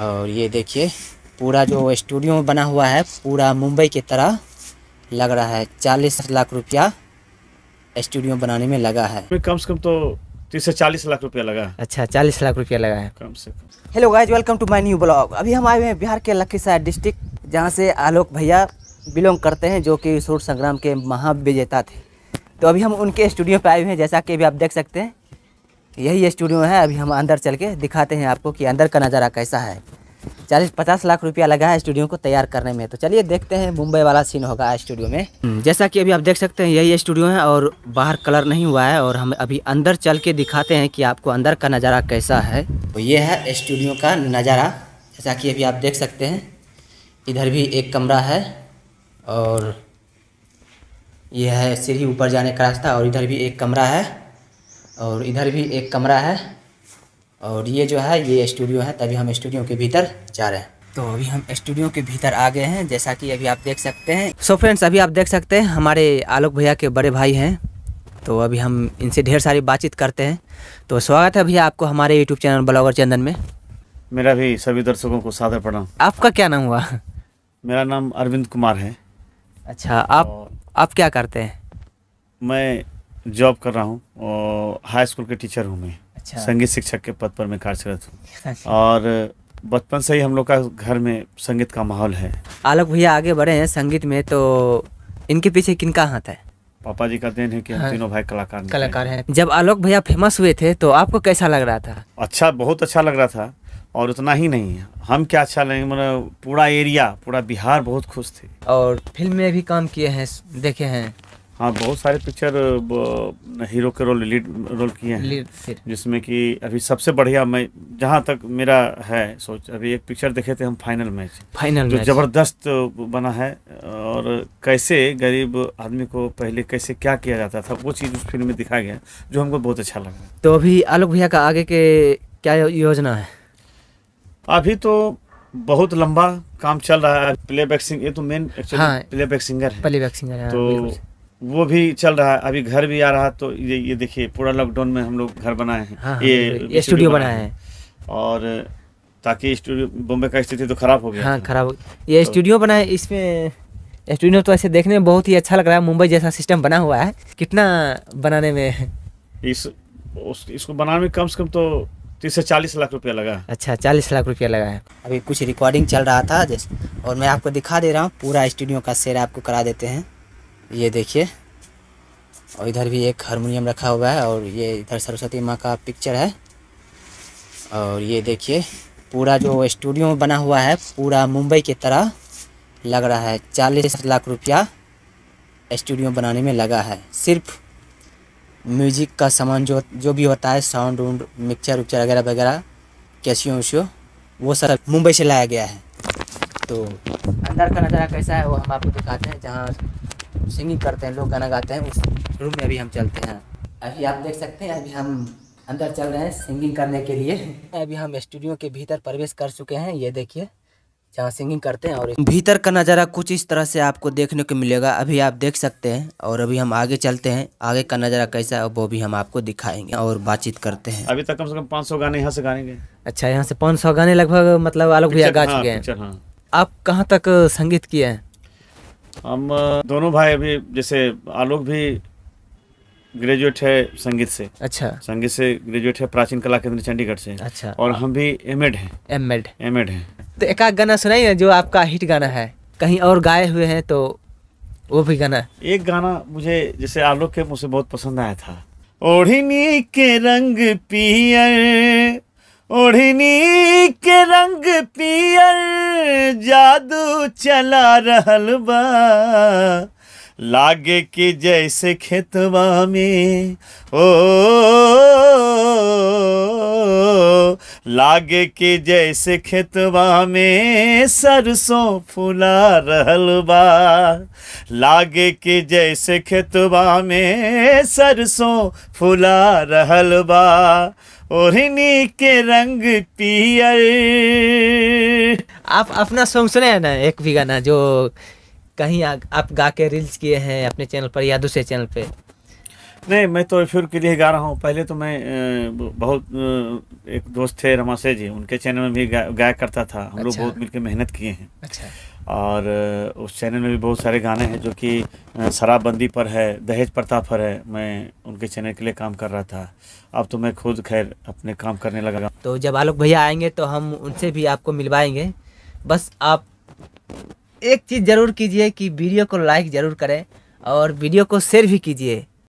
और ये देखिए पूरा जो स्टूडियो बना हुआ है पूरा मुंबई की तरह लग रहा है चालीस लाख रुपया स्टूडियो बनाने में लगा है कम से कम तो तीस से चालीस लाख रुपया लगा है अच्छा चालीस लाख रुपया लगा है कम से कम hello guys welcome to my new blog अभी हम आए हुए हैं बिहार के लखीसराय डिस्ट्रिक्ट जहाँ से आलोक भैया बिलोंग करते हैं जो कि सूर्य संग्राम के महाविजेता थे तो अभी हम उनके स्टूडियो पर आए हुए हैं जैसा कि अभी आप देख सकते हैं यही स्टूडियो है अभी हम अंदर चल के दिखाते हैं आपको कि अंदर का नज़ारा कैसा है चालीस पचास लाख रुपया लगा है स्टूडियो को तैयार करने में तो चलिए देखते हैं मुंबई वाला सीन होगा स्टूडियो में हम्म, जैसा कि अभी आप देख सकते हैं यही स्टूडियो है और बाहर कलर नहीं हुआ है और हम अभी अंदर चल के दिखाते हैं कि आपको अंदर का नज़ारा कैसा है तो ये है स्टूडियो का नज़ारा जैसा कि अभी आप देख सकते हैं इधर भी एक कमरा है और यह है सीढ़ी ऊपर जाने का रास्ता और इधर भी एक कमरा है और इधर भी एक कमरा है और ये जो है ये स्टूडियो है तभी हम स्टूडियो के भीतर जा रहे हैं तो अभी हम स्टूडियो के भीतर आ गए हैं जैसा कि अभी आप देख सकते हैं सो so फ्रेंड्स अभी आप देख सकते हैं हमारे आलोक भैया के बड़े भाई हैं तो अभी हम इनसे ढेर सारी बातचीत करते हैं तो स्वागत है भैया आपको हमारे यूट्यूब चैनल ब्लॉगर चंदन में मेरा भी सभी दर्शकों को सादर प्रणाम आपका क्या नाम हुआ मेरा नाम अरविंद कुमार है अच्छा आप आप क्या करते हैं मैं जॉब कर रहा हूँ हाई स्कूल के टीचर हूँ मैं अच्छा। संगीत शिक्षक के पद पर मैं कार्यरत हूँ अच्छा। और बचपन से ही हम लोग का घर में संगीत का माहौल है आलोक भैया आगे बढ़े हैं संगीत में तो इनके पीछे किन का हाथ है पापा जी का देन है कि हम हाँ। तीनों भाई कलाकार कलाकार हैं जब आलोक भैया फेमस हुए थे तो आपको कैसा लग रहा था अच्छा बहुत अच्छा लग रहा था और उतना ही नहीं हम क्या अच्छा लगे मतलब पूरा एरिया पूरा बिहार बहुत खुश थे और फिल्म में भी काम किए हैं देखे हैं हाँ बहुत सारे पिक्चर हीरो के रोल लीड रोल किए हैं जिसमें कि अभी सबसे बढ़िया मैं जहाँ तक मेरा है सोच अभी एक पिक्चर देखे थे हम फाइनल मैच फाइनल जो जबरदस्त बना है और कैसे गरीब आदमी को पहले कैसे क्या किया जाता था वो चीज़ उस फिल्म में दिखाया गया जो हमको बहुत अच्छा लगा तो अभी आलोक भैया का आगे के क्या योजना है अभी तो बहुत लंबा काम चल रहा है प्लेबैक सिंग ये तो मेन हाँ, प्लेबैक सिंगर है प्लेबैक सिंगर है तो वो भी चल रहा है अभी घर भी आ रहा तो ये ये देखिए पूरा लॉकडाउन में हम लोग घर बनाए हैं हाँ, ये स्टूडियो हाँ, बनाए हैं और ताकि स्टूडियो बम्बे का स्थिति तो खराब हो गया हाँ खराब ये स्टूडियो तो बनाए इसमें स्टूडियो तो ऐसे देखने में बहुत ही अच्छा लग रहा है मुंबई जैसा सिस्टम बना हुआ है कितना बनाने में इस उस, इसको बनाने में कम से कम तो तीस से चालीस लाख रुपया लगा अच्छा चालीस लाख रुपया लगा है अभी कुछ रिकॉर्डिंग चल रहा था और मैं आपको दिखा दे रहा हूँ पूरा स्टूडियो का शेयर आपको करा देते हैं ये देखिए और इधर भी एक हारमोनियम रखा हुआ है और ये इधर सरस्वती माँ का पिक्चर है और ये देखिए पूरा जो स्टूडियो बना हुआ है पूरा मुंबई की तरह लग रहा है चालीस लाख रुपया स्टूडियो बनाने में लगा है सिर्फ म्यूजिक का सामान जो जो भी होता है साउंड उड मिक्सर उक्चर वगैरह वगैरह कैसियों उसियो वो सब मुंबई से लाया गया है तो अंदर का नज़ारा कैसा है वो हम आपको दिखाते हैं जहाँ सिंगिंग करते हैं लोग गाना गाते हैं उस रूम में अभी हम चलते हैं अभी आप देख सकते हैं अभी हम अंदर चल रहे हैं सिंगिंग करने के लिए अभी हम स्टूडियो के भीतर प्रवेश कर चुके हैं ये देखिए जहाँ सिंगिंग करते हैं और भीतर का नज़ारा कुछ इस तरह से आपको देखने को मिलेगा अभी आप देख सकते हैं और अभी हम आगे चलते हैं आगे का नज़ारा कैसा है वो भी हम आपको दिखाएंगे और बातचीत करते हैं अभी तक कम से कम पाँच सौ गाने यहाँ से गाने गए अच्छा यहाँ से पाँच सौ गाने लगभग मतलब आलोक भैया गा हाँ, चुके हैं हाँ। आप कहाँ तक संगीत किए हैं हम दोनों भाई अभी जैसे आलोक भी ग्रेजुएट है संगीत से अच्छा संगीत से ग्रेजुएट है प्राचीन कला केंद्र चंडीगढ़ से अच्छा और हम भी एमएड हैं एमएड एमएड हैं तो एक आध गाना सुनाइए जो आपका हिट गाना है कहीं और गाए हुए हैं तो वो भी गाना एक गाना मुझे जैसे आलोक के मुझसे बहुत पसंद आया था ओढ़िनी के रंग पियर ओढ़िनी के रंग पियर जादू चला रहल बा लागे कि जैसे खेतवा में ओ लागे कि जैसे खेतवा में सरसों फुला रहल बा लागे कि जैसे खेतवा में सरसों फुला रहल बा ओहिनी के रंग पियर आप अपना सॉन्ग सुने हैं ना एक भी गाना जो कहीं आ, आप गा के रील्स किए हैं अपने चैनल पर या दूसरे चैनल पे नहीं मैं तो फिर के लिए गा रहा हूँ पहले तो मैं बहुत एक दोस्त थे रमाशे जी उनके चैनल में भी गा, गाया करता था हम अच्छा। लोग बहुत मिलकर मेहनत किए हैं अच्छा और उस चैनल में भी बहुत सारे गाने हैं जो कि शराबबंदी पर है दहेज प्रथा पर है मैं उनके चैनल के लिए काम कर रहा था अब तो मैं खुद खैर अपने काम करने लगा तो जब आलोक भैया आएंगे तो हम उनसे भी आपको मिलवाएंगे बस आप एक चीज़ ज़रूर कीजिए कि वीडियो को लाइक ज़रूर करें और वीडियो को शेयर भी कीजिए